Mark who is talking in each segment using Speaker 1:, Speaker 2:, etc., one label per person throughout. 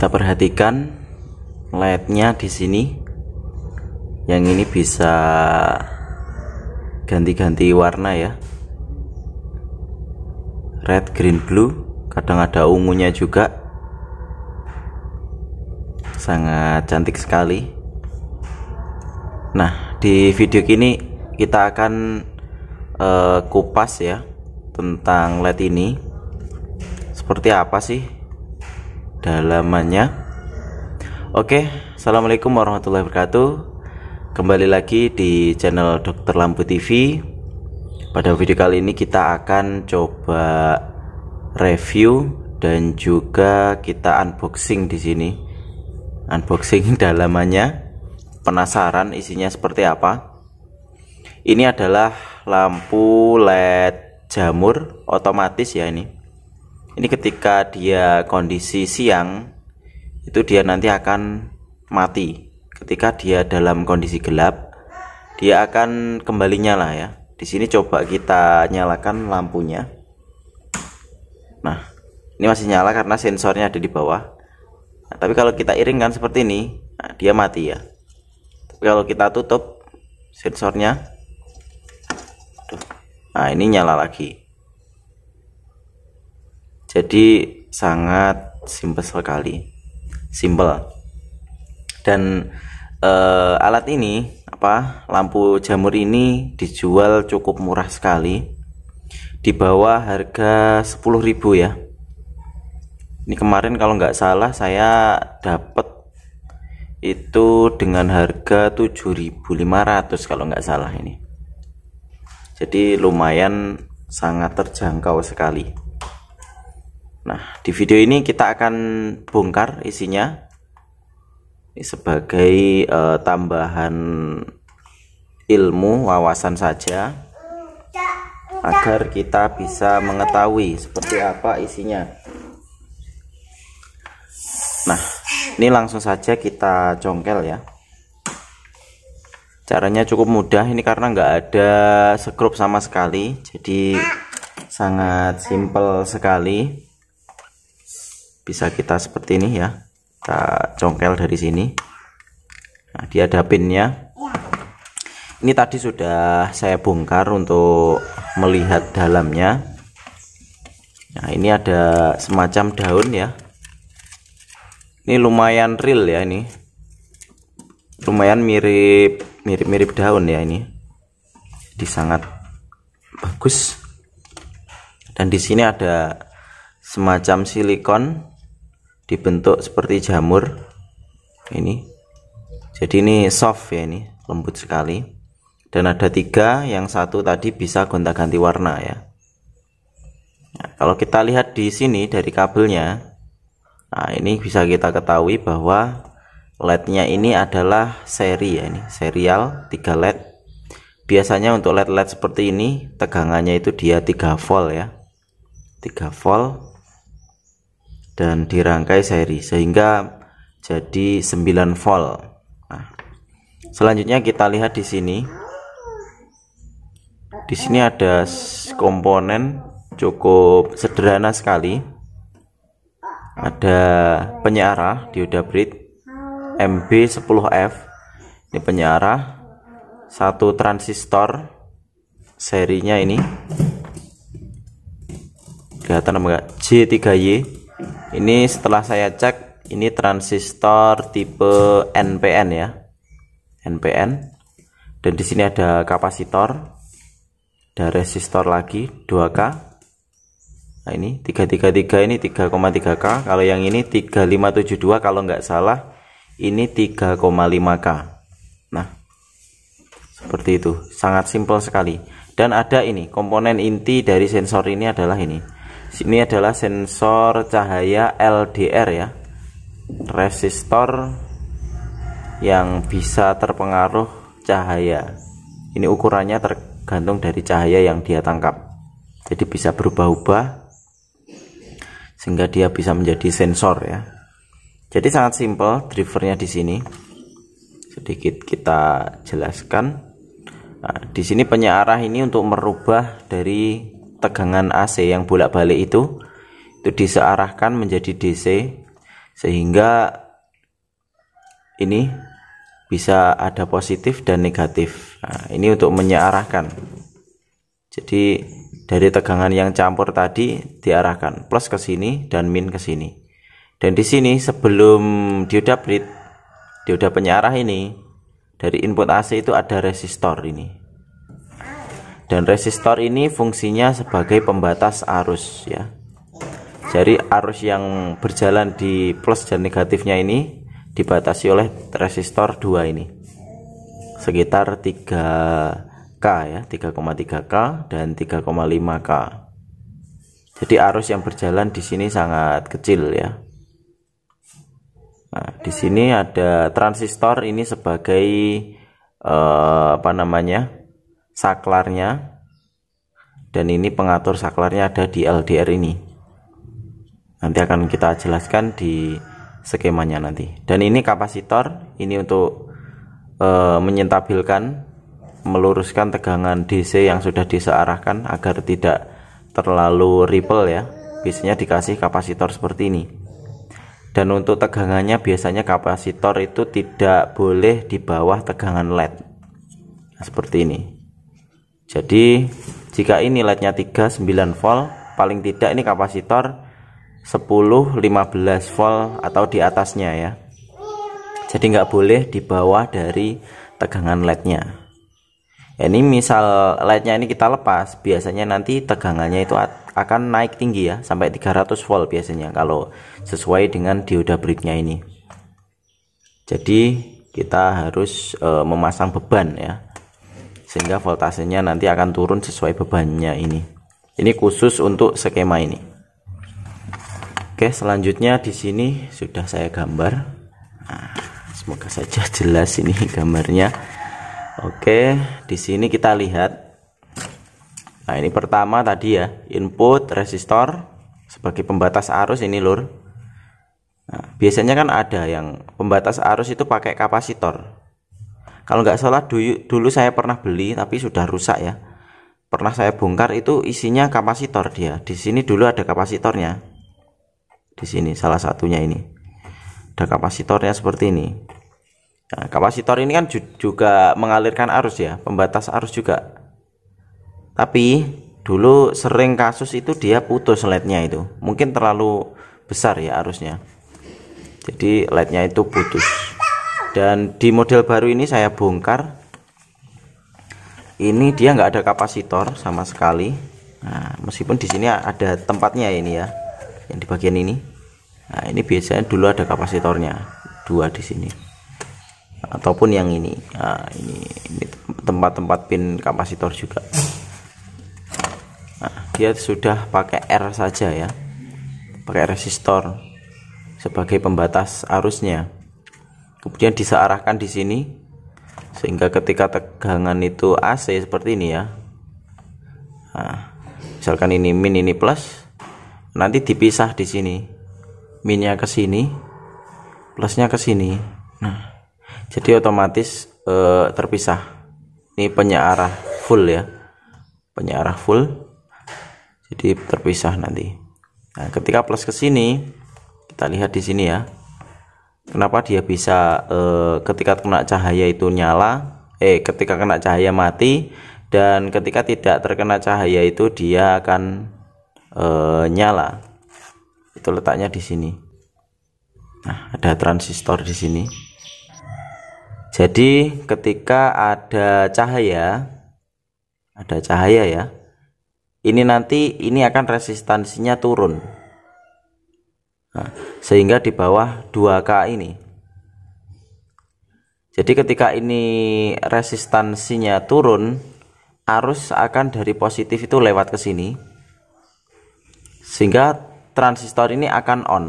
Speaker 1: kita perhatikan LED-nya di sini yang ini bisa ganti-ganti warna ya red green blue kadang ada ungunya juga sangat cantik sekali nah di video ini kita akan uh, kupas ya tentang LED ini seperti apa sih dalamannya. Oke, assalamualaikum warahmatullahi wabarakatuh. Kembali lagi di channel Dokter Lampu TV. Pada video kali ini kita akan coba review dan juga kita unboxing di sini. Unboxing dalamannya. Penasaran isinya seperti apa? Ini adalah lampu LED jamur otomatis ya ini ini ketika dia kondisi siang itu dia nanti akan mati ketika dia dalam kondisi gelap dia akan kembali nyala ya di sini coba kita nyalakan lampunya nah ini masih nyala karena sensornya ada di bawah nah, tapi kalau kita iringkan seperti ini nah, dia mati ya tapi kalau kita tutup sensornya nah ini nyala lagi jadi sangat simpel sekali simple dan uh, alat ini apa lampu jamur ini dijual cukup murah sekali di bawah harga 10.000 ya ini kemarin kalau nggak salah saya dapat itu dengan harga 7.500 kalau nggak salah ini jadi lumayan sangat terjangkau sekali Nah, di video ini kita akan bongkar isinya sebagai uh, tambahan ilmu wawasan saja agar kita bisa mengetahui seperti apa isinya. Nah, ini langsung saja kita congkel ya caranya cukup mudah ini karena nggak ada sekrup sama sekali jadi sangat simple sekali bisa kita seperti ini ya kita congkel dari sini nah dia ada pinnya ini tadi sudah saya bongkar untuk melihat dalamnya nah ini ada semacam daun ya ini lumayan real ya ini lumayan mirip mirip-mirip daun ya ini di sangat bagus dan di sini ada semacam silikon dibentuk seperti jamur ini jadi ini soft ya ini lembut sekali dan ada tiga yang satu tadi bisa gonta-ganti warna ya nah, kalau kita lihat di sini dari kabelnya nah ini bisa kita ketahui bahwa LED-nya ini adalah seri ya ini serial 3 LED. Biasanya untuk LED-LED seperti ini tegangannya itu dia 3 volt ya. 3 volt dan dirangkai seri sehingga jadi 9 volt. Nah, selanjutnya kita lihat di sini. Di sini ada komponen cukup sederhana sekali. Ada penyarah dioda bridge MB10F. Ini penyarah satu transistor serinya ini kelihatan enggak J3Y ini setelah saya cek ini transistor tipe NPN ya NPN dan di sini ada kapasitor ada resistor lagi 2K nah ini 333 ini 3,3K kalau yang ini 3572 kalau nggak salah ini 3,5K nah seperti itu sangat simpel sekali dan ada ini komponen inti dari sensor ini adalah ini ini adalah sensor cahaya LDR ya. Resistor yang bisa terpengaruh cahaya. Ini ukurannya tergantung dari cahaya yang dia tangkap. Jadi bisa berubah-ubah sehingga dia bisa menjadi sensor ya. Jadi sangat simpel drivernya di sini. Sedikit kita jelaskan. Nah, di sini penyiarah ini untuk merubah dari tegangan AC yang bolak-balik itu itu disearahkan menjadi DC sehingga ini bisa ada positif dan negatif. Nah, ini untuk menyearahkan. Jadi dari tegangan yang campur tadi diarahkan plus ke sini dan min ke sini. Dan di sini sebelum dioda bridge, dioda penyarah ini dari input AC itu ada resistor ini dan resistor ini fungsinya sebagai pembatas arus ya jadi arus yang berjalan di plus dan negatifnya ini dibatasi oleh resistor 2 ini sekitar 3K ya 3,3K dan 3,5K jadi arus yang berjalan di sini sangat kecil ya nah, di sini ada transistor ini sebagai eh, apa namanya saklarnya dan ini pengatur saklarnya ada di LDR ini nanti akan kita jelaskan di skemanya nanti dan ini kapasitor ini untuk e, menyentabilkan meluruskan tegangan DC yang sudah disearahkan agar tidak terlalu ripple ya biasanya dikasih kapasitor seperti ini dan untuk tegangannya biasanya kapasitor itu tidak boleh di bawah tegangan LED seperti ini jadi jika ini lednya nya 3,9 volt paling tidak ini kapasitor 10 15 volt atau di atasnya ya jadi nggak boleh di bawah dari tegangan lednya ya, ini misal lednya ini kita lepas biasanya nanti tegangannya itu akan naik tinggi ya sampai 300 volt biasanya kalau sesuai dengan dioda breaknya ini jadi kita harus e, memasang beban ya sehingga voltasenya nanti akan turun sesuai bebannya ini ini khusus untuk skema ini oke selanjutnya di sini sudah saya gambar nah, semoga saja jelas ini gambarnya oke di sini kita lihat Nah, ini pertama tadi ya, input resistor sebagai pembatas arus ini, Lur. Nah, biasanya kan ada yang pembatas arus itu pakai kapasitor kalau nggak salah dulu, saya pernah beli tapi sudah rusak ya pernah saya bongkar itu isinya kapasitor dia di sini dulu ada kapasitornya di sini salah satunya ini ada kapasitornya seperti ini Nah, kapasitor ini kan juga mengalirkan arus ya, pembatas arus juga. Tapi dulu sering kasus itu dia putus lednya itu, mungkin terlalu besar ya arusnya. Jadi lednya itu putus dan di model baru ini saya bongkar ini dia nggak ada kapasitor sama sekali nah, meskipun di sini ada tempatnya ini ya yang di bagian ini nah ini biasanya dulu ada kapasitornya dua di sini ataupun yang ini nah, ini tempat-tempat pin kapasitor juga nah, dia sudah pakai R saja ya pakai resistor sebagai pembatas arusnya kemudian disearahkan di sini sehingga ketika tegangan itu AC seperti ini ya nah, misalkan ini min ini plus nanti dipisah di sini minnya ke sini plusnya ke sini nah jadi otomatis eh, terpisah ini penyearah full ya penyearah full jadi terpisah nanti nah ketika plus ke sini kita lihat di sini ya kenapa dia bisa eh, ketika kena cahaya itu nyala eh ketika kena cahaya mati dan ketika tidak terkena cahaya itu dia akan eh, nyala itu letaknya di sini nah ada transistor di sini jadi ketika ada cahaya ada cahaya ya ini nanti ini akan resistansinya turun Nah, sehingga di bawah 2K ini. Jadi ketika ini resistansinya turun, arus akan dari positif itu lewat ke sini. Sehingga transistor ini akan on.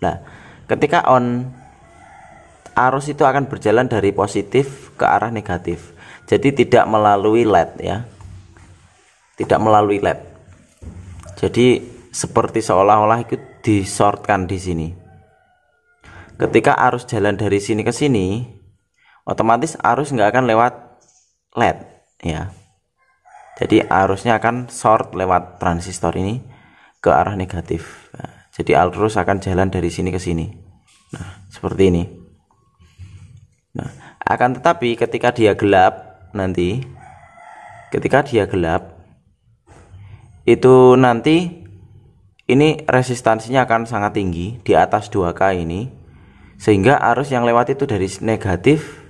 Speaker 1: Nah, ketika on arus itu akan berjalan dari positif ke arah negatif. Jadi tidak melalui LED ya. Tidak melalui LED. Jadi seperti seolah-olah itu disortkan di sini. Ketika arus jalan dari sini ke sini, otomatis arus nggak akan lewat LED ya. Jadi arusnya akan short lewat transistor ini ke arah negatif. Nah, jadi arus akan jalan dari sini ke sini. Nah, seperti ini. Nah, akan tetapi ketika dia gelap nanti ketika dia gelap itu nanti ini resistansinya akan sangat tinggi di atas 2K ini sehingga arus yang lewat itu dari negatif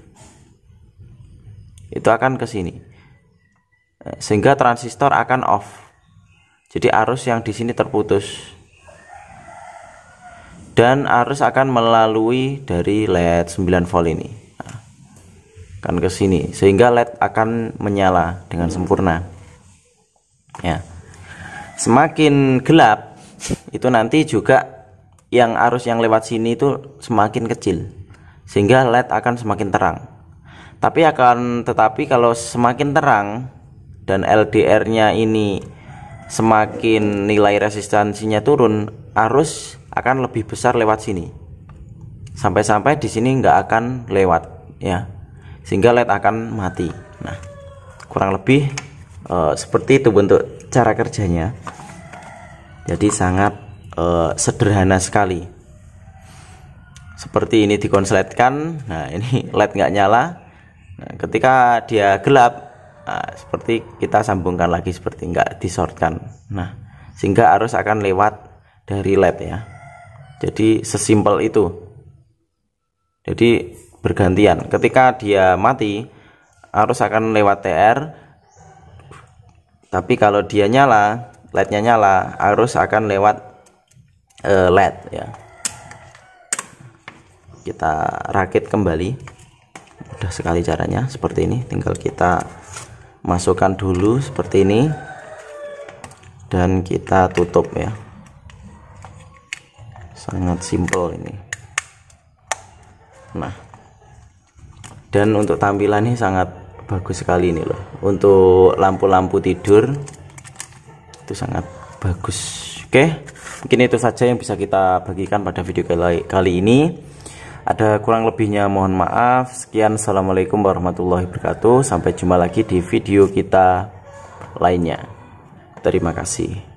Speaker 1: itu akan ke sini eh, sehingga transistor akan off jadi arus yang di sini terputus dan arus akan melalui dari LED 9 volt ini nah, akan ke sini sehingga LED akan menyala dengan sempurna ya semakin gelap itu nanti juga yang arus yang lewat sini itu semakin kecil sehingga LED akan semakin terang tapi akan tetapi kalau semakin terang dan LDR nya ini semakin nilai resistansinya turun arus akan lebih besar lewat sini sampai-sampai di sini nggak akan lewat ya sehingga LED akan mati nah kurang lebih uh, seperti itu bentuk cara kerjanya jadi sangat uh, sederhana sekali seperti ini dikonsletkan nah ini led nggak nyala nah, ketika dia gelap nah, seperti kita sambungkan lagi seperti nggak disortkan nah sehingga arus akan lewat dari led ya jadi sesimpel itu jadi bergantian ketika dia mati arus akan lewat TR tapi kalau dia nyala lednya nyala arus akan lewat Eh, LED ya kita rakit kembali mudah sekali caranya seperti ini tinggal kita masukkan dulu seperti ini dan kita tutup ya sangat simpel ini nah dan untuk tampilan ini sangat bagus sekali ini loh untuk lampu-lampu tidur itu sangat bagus oke okay? mungkin itu saja yang bisa kita bagikan pada video kali, kali ini ada kurang lebihnya mohon maaf sekian assalamualaikum warahmatullahi wabarakatuh sampai jumpa lagi di video kita lainnya terima kasih